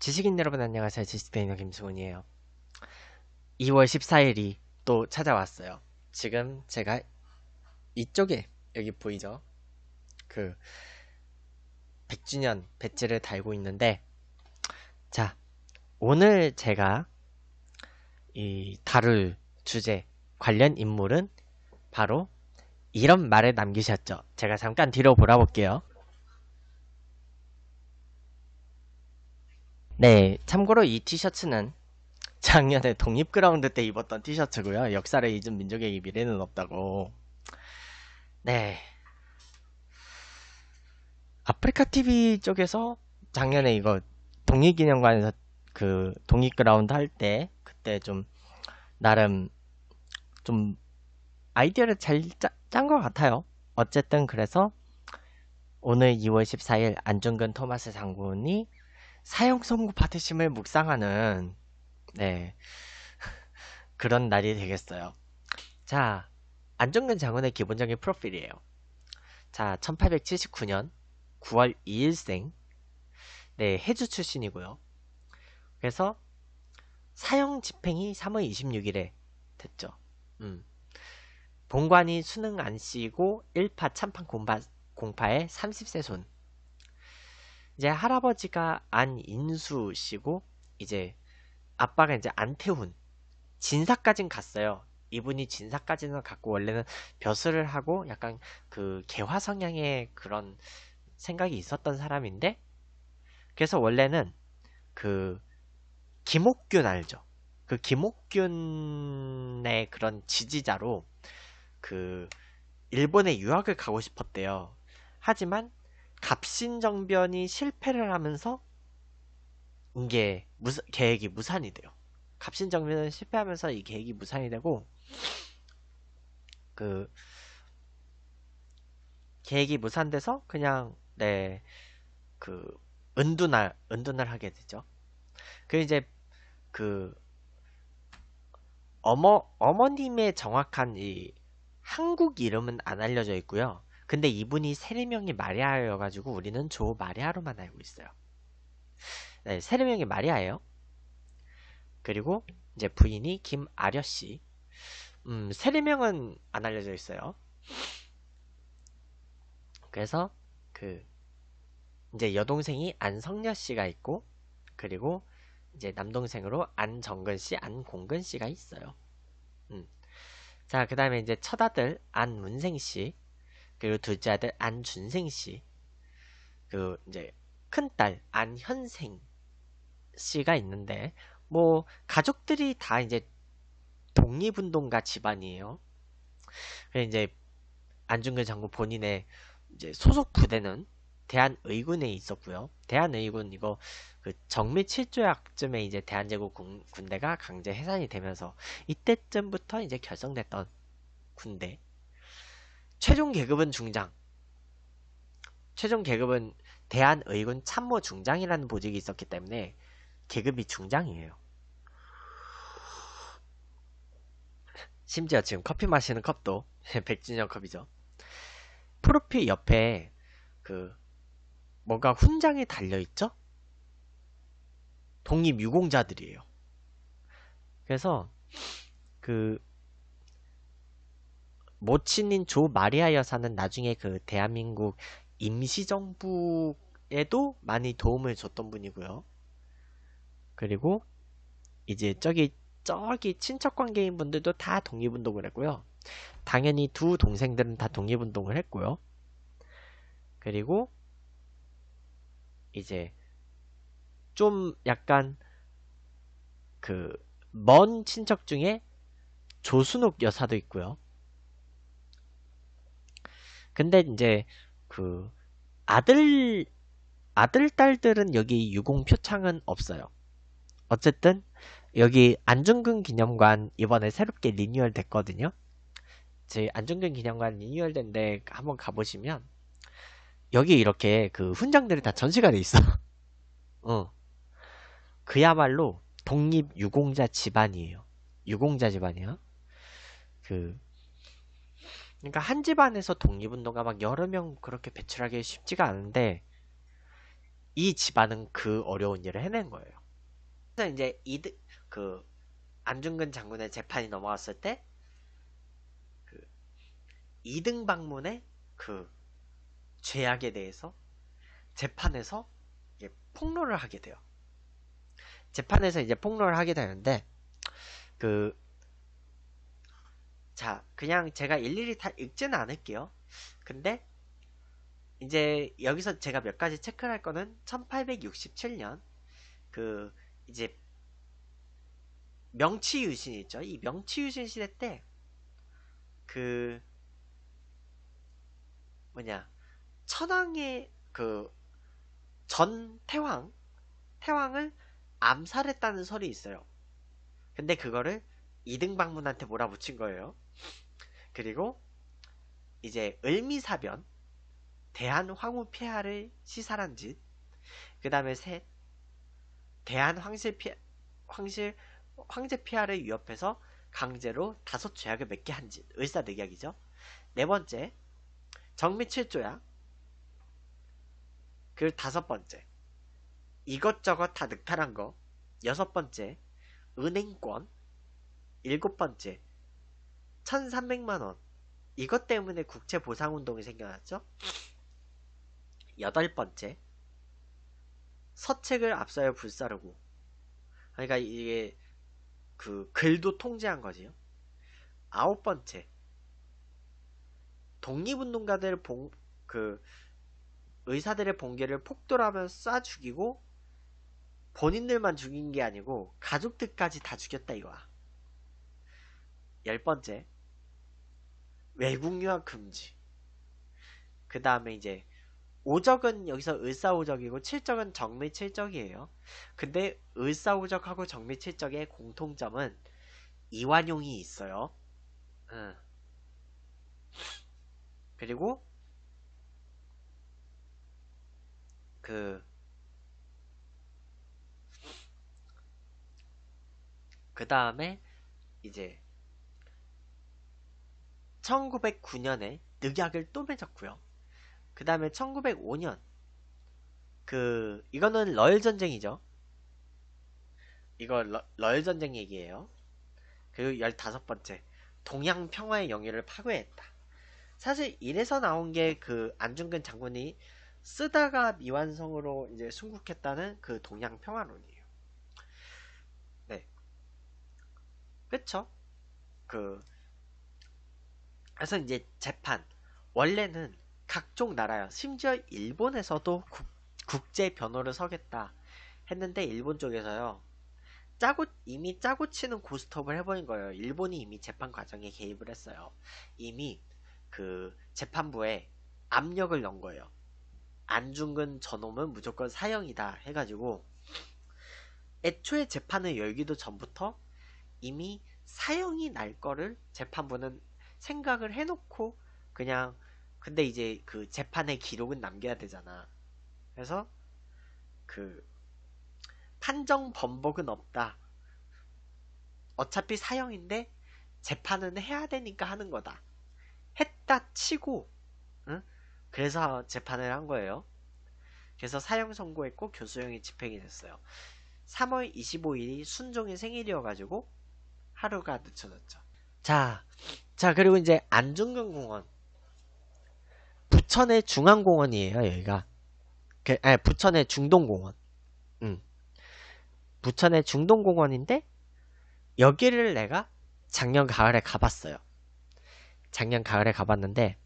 지식인 여러분 안녕하세요. 지식대인너 김수훈이에요. 2월 14일이 또 찾아왔어요. 지금 제가 이쪽에 여기 보이죠? 그 100주년 배지를 달고 있는데 자, 오늘 제가 이 다룰 주제 관련 인물은 바로 이런 말을 남기셨죠. 제가 잠깐 뒤로 보아볼게요 네, 참고로 이 티셔츠는 작년에 독립그라운드 때 입었던 티셔츠고요. 역사를 잊은 민족의 미래는 없다고. 네. 아프리카 TV 쪽에서 작년에 이거 독립기념관에서 그 독립그라운드 할 때 그때 좀 나름 좀 아이디어를 잘 짠 것 같아요. 어쨌든 그래서 오늘 2월 14일 안중근 토마스 장군이 사형선고 파티심을 묵상하는 네 그런 날이 되겠어요. 자, 안정근 장원의 기본적인 프로필이에요. 자, 1879년 9월 2일생 네, 해주 출신이고요. 그래서 사형 집행이 3월 26일에 됐죠. 음. 본관이 수능 안씨고 1파 참판 공파, 공파의 30세 손. 이제 할아버지가 안인수 씨고 이제 아빠가 이제 안태훈 진사까진 갔어요. 이분이 진사까지는 갖고 원래는 벼슬을 하고 약간 그 개화 성향의 그런 생각이 있었던 사람인데 그래서 원래는 그 김옥균 알죠? 그 김옥균의 그런 지지자로 그 일본에 유학을 가고 싶었대요. 하지만 갑신정변이 실패를 하면서 이게 무사, 계획이 무산이 돼요. 갑신정변은 실패하면서 이 계획이 무산이 되고 그 계획이 무산돼서 그냥 네그 은둔할 은둔을 하게 되죠. 그 이제 그 어머 어머님의 정확한 이 한국 이름은 안 알려져 있고요. 근데 이분이 세례명이 마리아여가지고 우리는 조 마리아로만 알고 있어요. 네, 세례명이 마리아예요. 그리고 이제 부인이 김아려 씨. 음, 세례명은 안 알려져 있어요. 그래서 그 이제 여동생이 안성녀 씨가 있고 그리고 이제 남동생으로 안정근 씨, 안공근 씨가 있어요. 음. 자, 그다음에 이제 첫아들 안문생 씨, 그리고 둘째 아들 안준생 씨, 그리고 이제 큰딸 안현생 씨가 있는데 뭐 가족들이 다 이제 독립운동가 집안이에요. 그래서 이제 안중근 장군 본인의 이제 소속 부대는 대한의군에 있었고요. 대한의군 이거 그정밀 7조약쯤에 이제 대한제국 군, 군대가 강제 해산이 되면서 이때쯤부터 이제 결성됐던 군대 최종 계급은 중장. 최종 계급은 대한의군 참모 중장이라는 보직이 있었기 때문에 계급이 중장이에요. 심지어 지금 커피 마시는 컵도 백진영 컵이죠. 프로필 옆에 그 뭔가 훈장이 달려있죠? 독립유공자들이에요. 그래서 그 모친인 조 마리아 여사는 나중에 그 대한민국 임시정부에도 많이 도움을 줬던 분이고요. 그리고 이제 저기 저기 친척 관계인 분들도 다 독립운동을 했고요. 당연히 두 동생들은 다 독립운동을 했고요. 그리고 이제 좀 약간 그 먼 친척 중에 조순옥 여사도 있고요. 근데 이제 그 아들 아들 딸들은 여기 유공 표창은 없어요. 어쨌든 여기 안중근 기념관 이번에 새롭게 리뉴얼 됐거든요. 제 안중근 기념관 리뉴얼 된데 한번 가보시면 여기 이렇게 그 훈장들이 다 전시가 돼 있어. 어. 그야말로 독립 유공자 집안이에요. 유공자 집안이야. 그 그러니까 한 집안에서 독립운동가 막 여러 명 그렇게 배출하기 쉽지가 않은데 이 집안은 그 어려운 일을 해낸 거예요. 그래서 이제 이드 그 안중근 장군의 재판이 넘어왔을때그이등 방문의 그 죄악에 대해서 재판에서 폭로를 하게 돼요. 재판에서 이제 폭로를 하게 되는데 그 자, 그냥 제가 일일이 다 읽지는 않을게요. 근데 이제 여기서 제가 몇 가지 체크를 할 거는 1867년 그 이제 명치유신 있죠. 이 명치유신 시대 때 그 뭐냐 천황의 그전 태왕 태왕을 암살했다는 설이 있어요. 근데 그거를 이등방문한테 몰아붙인 거예요. 그리고 이제 을미사변, 대한황후폐하를 시사한 짓, 그 다음에 셋, 대한황실폐, 황실, 황제폐하를 위협해서 강제로 다섯 죄악을 맺게 한 짓, 을사늑약이죠. 네 번째, 정미칠조야. 그 다섯 번째, 이것저것 다 늑탈한 거. 여섯 번째, 은행권. 일곱 번째, 1,300만원. 이것 때문에 국채 보상 운동이 생겨났죠? 여덟 번째. 서책을 앞서야 불사르고. 그러니까 이게 그 글도 통제한 거지요. 아홉 번째. 독립운동가들 봉, 그, 의사들의 봉계를 폭도라면 쏴 죽이고, 본인들만 죽인 게 아니고, 가족들까지 다 죽였다 이거야. 열 번째. 외국 유학 금지. 그 다음에 이제 오적은 여기서 을사오적이고 칠적은 정미칠적이에요. 근데 을사오적하고 정미칠적의 공통점은 이완용이 있어요. 응. 그리고 그 그 다음에 이제 1909년에 늑약을 또 맺었고요. 그 다음에 1905년 그 이거는 러일 전쟁이죠. 이거 러, 일 전쟁 얘기예요. 그리고 15번째 동양 평화의 영예를 파괴했다. 사실 이래서 나온 게 그 안중근 장군이 쓰다가 미완성으로 이제 순국했다는 그 동양 평화론이에요. 네. 그쵸? 그 그래서 이제 재판 원래는 각종 나라요 심지어 일본에서도 국, 제 변호를 서겠다 했는데 일본 쪽에서요 짜고 이미 짜고 치는 고스톱을 해버린 거예요 일본이 이미 재판 과정에 개입을 했어요 이미 그 재판부에 압력을 넣은 거예요 안중근 저놈은 무조건 사형이다 해가지고 애초에 재판을 열기도 전부터 이미 사형이 날 거를 재판부는 생각을 해놓고 그냥 근데 이제 그 재판의 기록은 남겨야 되잖아. 그래서 그 판정 번복은 없다. 어차피 사형인데 재판은 해야 되니까 하는 거다. 했다 치고 응? 그래서 재판을 한 거예요. 그래서 사형 선고했고 교수형이 집행이 됐어요. 3월 25일이 순종의 생일이어가지고 하루가 늦춰졌죠. 자, 자, 그리고 이제 안중근 공원. 부천의 중앙공원이에요, 여기가. 그, 아, 부천의 중동공원. 음. 부천의 중동공원인데 여기를 내가 작년 가을에 가봤어요. 작년 가을에 가봤는데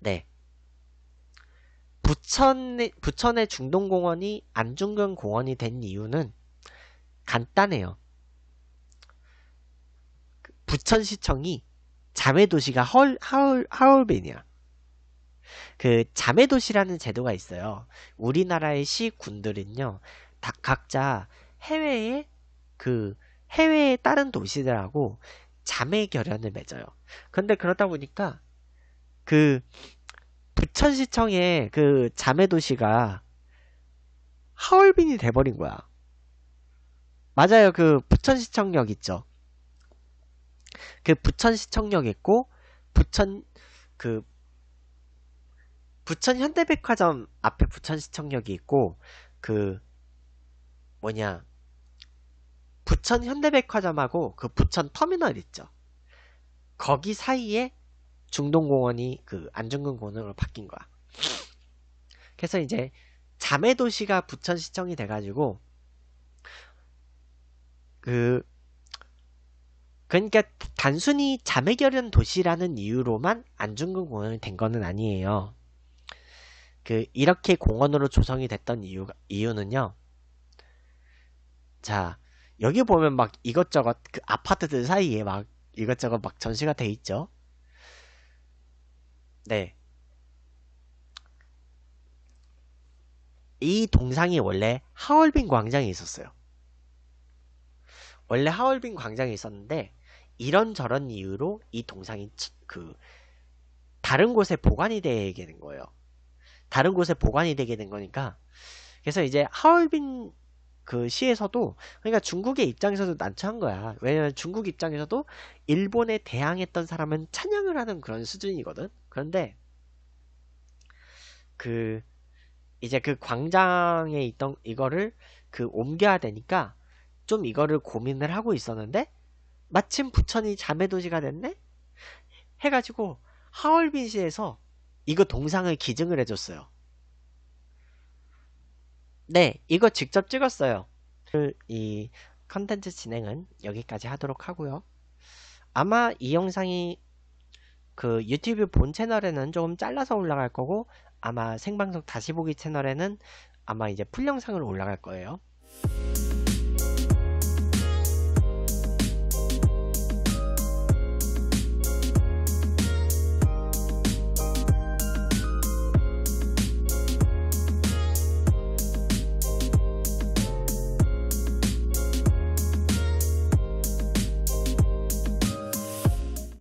네. 부천 부천의 중동공원이 안중근 공원이 된 이유는 간단해요. 부천시청이 자매도시가 하얼, 하얼, 하얼빈이야. 그 자매도시라는 제도가 있어요. 우리나라의 시군들은요, 다 각자 해외에그 해외의 다른 도시들하고 자매 결연을 맺어요. 근데 그러다 보니까 그 부천시청의 그 자매도시가 하얼빈이 돼버린 거야. 맞아요. 그 부천시청역 있죠. 그 부천시청역 있고 부천 그 부천 현대백화점 앞에 부천시청역이 있고 그 뭐냐 부천 현대백화점하고 그 부천 터미널 있죠. 거기 사이에 중동공원이 그 안중근 공원으로 바뀐 거야. 그래서 이제 자매도시가 부천시청이 돼가지고 그 그러니까 단순히 자매결연 도시라는 이유로만 안중근 공원이 된 거는 아니에요. 그 이렇게 공원으로 조성이 됐던 이유가 이유는요. 자 여기 보면 막 이것저것 그 아파트들 사이에 막 이것저것 막 전시가 돼 있죠. 네. 이 동상이 원래 하얼빈 광장에 있었어요. 원래 하얼빈 광장에 있었는데 이런저런 이유로 이 동상이 그 다른 곳에 보관이 되게 된 거예요. 다른 곳에 보관이 되게 된 거니까 그래서 이제 하얼빈 그 시에서도 그러니까 중국의 입장에서도 난처한 거야. 왜냐면 중국 입장에서도 일본에 대항했던 사람은 찬양을 하는 그런 수준이거든. 그런데 그 이제 그 광장에 있던 이거를 그 옮겨야 되니까 좀 이거를 고민을 하고 있었는데 마침 부천이 자매도시가 됐네? 해가지고 하얼빈시에서 이거 동상을 기증을 해줬어요. 네, 이거 직접 찍었어요. 이 컨텐츠 진행은 여기까지 하도록 하고요. 아마 이 영상이 그 유튜브 본 채널에는 조금 잘라서 올라갈 거고 아마 생방송 다시 보기 채널에는 아마 이제 풀 영상으로 올라갈 거예요.